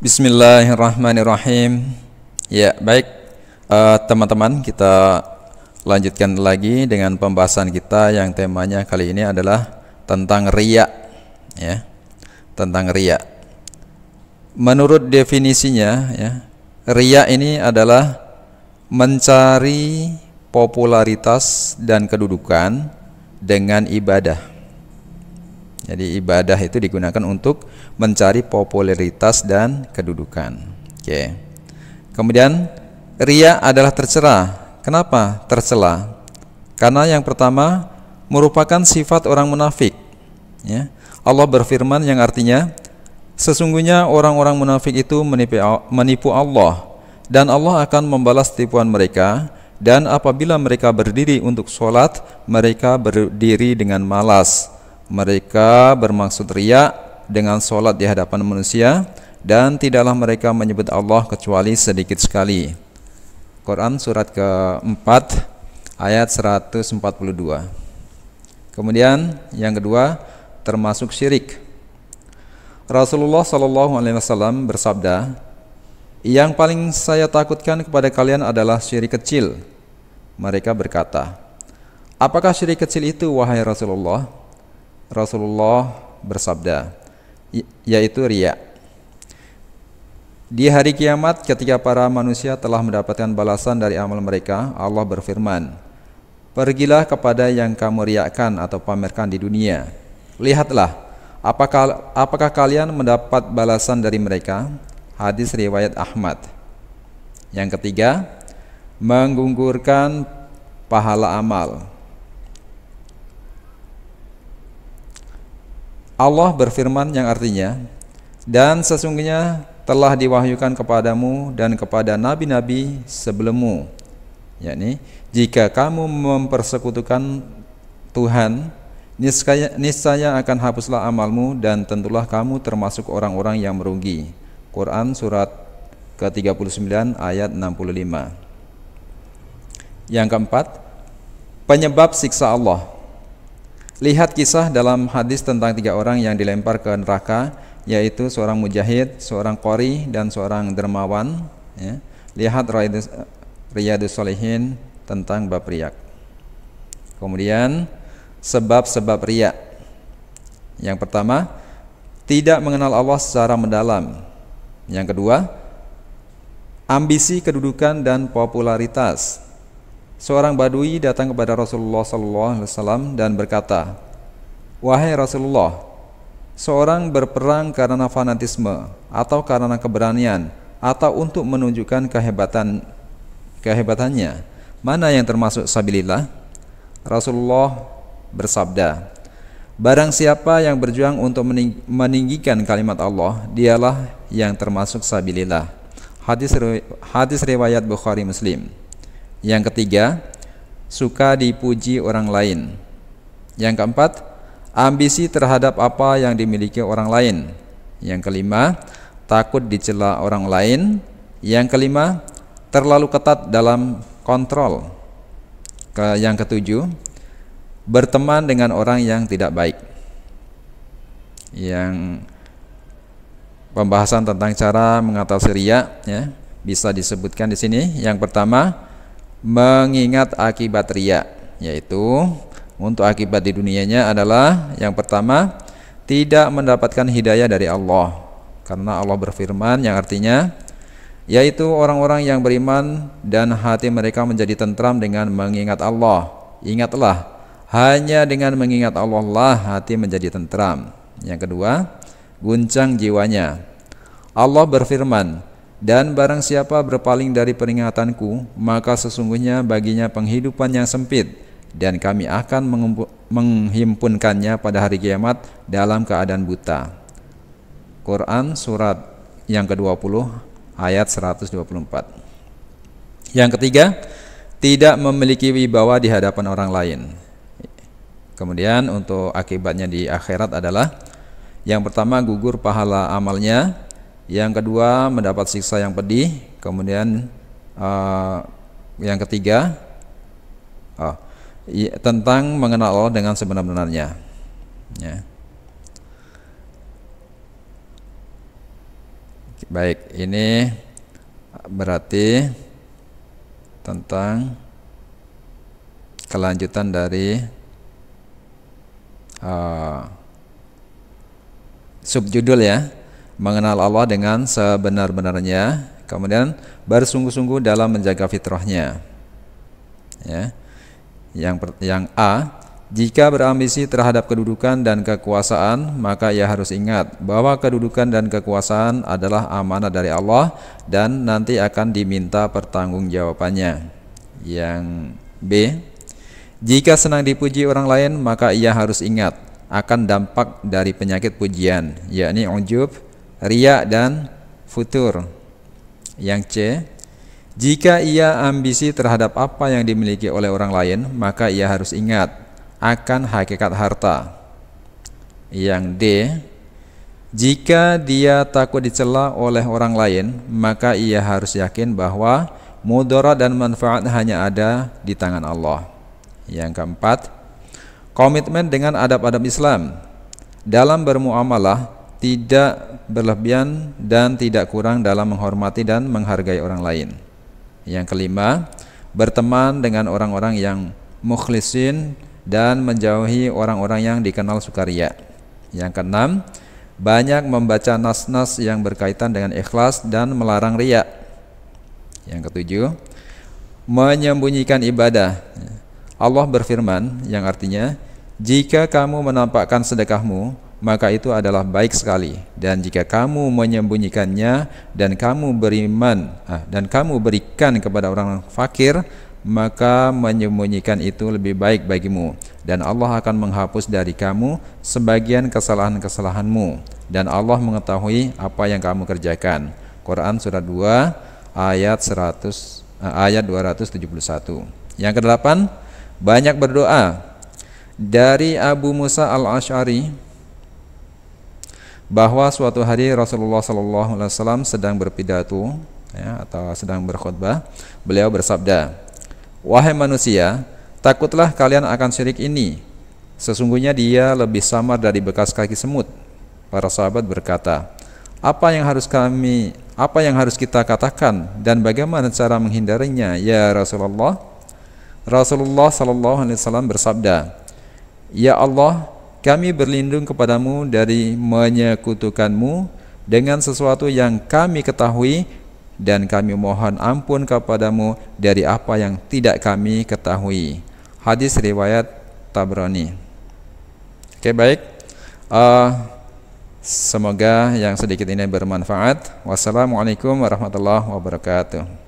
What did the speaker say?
Bismillahirrahmanirrahim. Ya, baik eh, teman-teman, uh, kita lanjutkan lagi dengan pembahasan kita yang temanya kali ini adalah tentang riya ya. Tentang riya. Menurut definisinya ya, riya ini adalah mencari popularitas dan kedudukan dengan ibadah. Jadi ibadah itu digunakan untuk mencari popularitas dan kedudukan. Oke. Kemudian ria adalah tercela. Kenapa tercela? Karena yang pertama merupakan sifat orang munafik. Ya. Allah berfirman yang artinya sesungguhnya orang-orang munafik itu menipu Allah dan Allah akan membalas tipuan mereka dan apabila mereka berdiri untuk sholat mereka berdiri dengan malas mereka bermaksud riak dengan sholat di hadapan manusia dan tidaklah mereka menyebut Allah kecuali sedikit sekali. Quran surat ke keempat ayat 142. Kemudian yang kedua termasuk syirik. Rasulullah Shallallahu Alaihi Wasallam bersabda, yang paling saya takutkan kepada kalian adalah syirik kecil. Mereka berkata, apakah syirik kecil itu wahai Rasulullah? Rasulullah bersabda yaitu riak Di hari kiamat ketika para manusia telah mendapatkan balasan dari amal mereka, Allah berfirman, "Pergilah kepada yang kamu riakan atau pamerkan di dunia. Lihatlah, apakah apakah kalian mendapat balasan dari mereka?" Hadis riwayat Ahmad. Yang ketiga, menggugurkan pahala amal. Allah berfirman yang artinya, "Dan sesungguhnya telah diwahyukan kepadamu dan kepada nabi-nabi sebelummu." yakni jika kamu mempersekutukan Tuhan, niscaya, niscaya akan hapuslah amalmu dan tentulah kamu termasuk orang-orang yang merugi. Quran surat ke-39 ayat 65. Yang keempat, penyebab siksa Allah. Lihat kisah dalam hadis tentang tiga orang yang dilempar ke neraka, yaitu seorang mujahid, seorang kori, dan seorang dermawan. Ya. Lihat Riyadus Solehin tentang bab riak. Kemudian sebab-sebab riak. Yang pertama, tidak mengenal Allah secara mendalam. Yang kedua, ambisi kedudukan dan popularitas seorang badui datang kepada Rasulullah Sallallahu Alaihi Wasallam dan berkata, Wahai Rasulullah, seorang berperang karena fanatisme atau karena keberanian atau untuk menunjukkan kehebatan kehebatannya, mana yang termasuk sabilillah? Rasulullah bersabda, Barang siapa yang berjuang untuk meninggikan kalimat Allah, dialah yang termasuk sabilillah. Hadis hadis riwayat Bukhari Muslim. Yang ketiga, suka dipuji orang lain. Yang keempat, ambisi terhadap apa yang dimiliki orang lain. Yang kelima, takut dicela orang lain. Yang kelima, terlalu ketat dalam kontrol. Ke yang ketujuh, berteman dengan orang yang tidak baik. Yang pembahasan tentang cara mengatasi ria ya, bisa disebutkan di sini. Yang pertama, mengingat akibat ria yaitu untuk akibat di dunianya adalah yang pertama tidak mendapatkan hidayah dari Allah karena Allah berfirman yang artinya yaitu orang-orang yang beriman dan hati mereka menjadi tentram dengan mengingat Allah ingatlah hanya dengan mengingat Allah lah hati menjadi tentram yang kedua guncang jiwanya Allah berfirman dan barang siapa berpaling dari peringatanku, maka sesungguhnya baginya penghidupan yang sempit, dan kami akan menghimpunkannya pada hari kiamat dalam keadaan buta. Quran Surat yang ke-20 ayat 124 Yang ketiga, tidak memiliki wibawa di hadapan orang lain. Kemudian untuk akibatnya di akhirat adalah yang pertama gugur pahala amalnya yang kedua mendapat siksa yang pedih, kemudian uh, yang ketiga uh, tentang mengenal Allah dengan sebenar-benarnya. Ya. Baik, ini berarti tentang kelanjutan dari uh, subjudul ya mengenal Allah dengan sebenar-benarnya, kemudian bersungguh-sungguh dalam menjaga fitrahnya. Ya. Yang yang A, jika berambisi terhadap kedudukan dan kekuasaan, maka ia harus ingat bahwa kedudukan dan kekuasaan adalah amanah dari Allah dan nanti akan diminta pertanggungjawabannya. Yang B, jika senang dipuji orang lain, maka ia harus ingat akan dampak dari penyakit pujian, yakni ujub, ria dan futur. Yang C, jika ia ambisi terhadap apa yang dimiliki oleh orang lain, maka ia harus ingat akan hakikat harta. Yang D, jika dia takut dicela oleh orang lain, maka ia harus yakin bahwa mudarat dan manfaat hanya ada di tangan Allah. Yang keempat, komitmen dengan adab-adab Islam. Dalam bermuamalah, tidak berlebihan dan tidak kurang dalam menghormati dan menghargai orang lain. Yang kelima, berteman dengan orang-orang yang mukhlisin dan menjauhi orang-orang yang dikenal sukaria. Yang keenam, banyak membaca nas-nas yang berkaitan dengan ikhlas dan melarang riak. Yang ketujuh, menyembunyikan ibadah. Allah berfirman yang artinya, "Jika kamu menampakkan sedekahmu, maka itu adalah baik sekali dan jika kamu menyembunyikannya dan kamu beriman ah, dan kamu berikan kepada orang fakir maka menyembunyikan itu lebih baik bagimu dan Allah akan menghapus dari kamu sebagian kesalahan-kesalahanmu dan Allah mengetahui apa yang kamu kerjakan Quran surah 2 ayat 100 ah, ayat 271 yang kedelapan banyak berdoa dari Abu Musa al-Ash'ari bahwa suatu hari Rasulullah Shallallahu Alaihi Wasallam sedang berpidato ya, atau sedang berkhutbah, beliau bersabda, wahai manusia, takutlah kalian akan syirik ini. Sesungguhnya dia lebih samar dari bekas kaki semut. Para sahabat berkata, apa yang harus kami, apa yang harus kita katakan dan bagaimana cara menghindarinya, ya Rasulullah? Rasulullah Shallallahu Alaihi Wasallam bersabda, ya Allah, kami berlindung kepadamu dari menyekutukanmu dengan sesuatu yang kami ketahui dan kami mohon ampun kepadamu dari apa yang tidak kami ketahui. Hadis riwayat Tabrani. Oke baik. Uh, semoga yang sedikit ini bermanfaat. Wassalamualaikum warahmatullahi wabarakatuh.